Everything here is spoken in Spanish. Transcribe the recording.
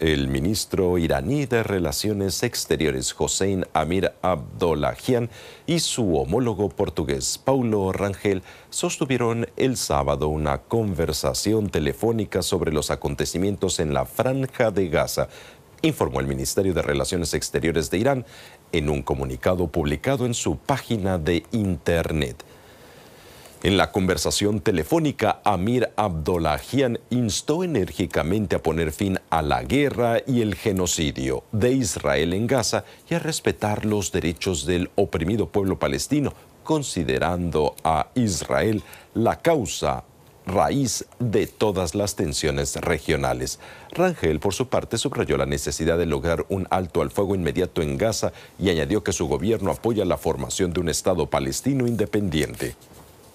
el ministro iraní de Relaciones Exteriores Hossein Amir Abdollahian y su homólogo portugués Paulo Rangel sostuvieron el sábado una conversación telefónica sobre los acontecimientos en la franja de Gaza, informó el Ministerio de Relaciones Exteriores de Irán en un comunicado publicado en su página de Internet. En la conversación telefónica, Amir Abdollahian instó enérgicamente a poner fin a la guerra y el genocidio de Israel en Gaza y a respetar los derechos del oprimido pueblo palestino, considerando a Israel la causa raíz de todas las tensiones regionales. Rangel, por su parte, subrayó la necesidad de lograr un alto al fuego inmediato en Gaza y añadió que su gobierno apoya la formación de un Estado palestino independiente.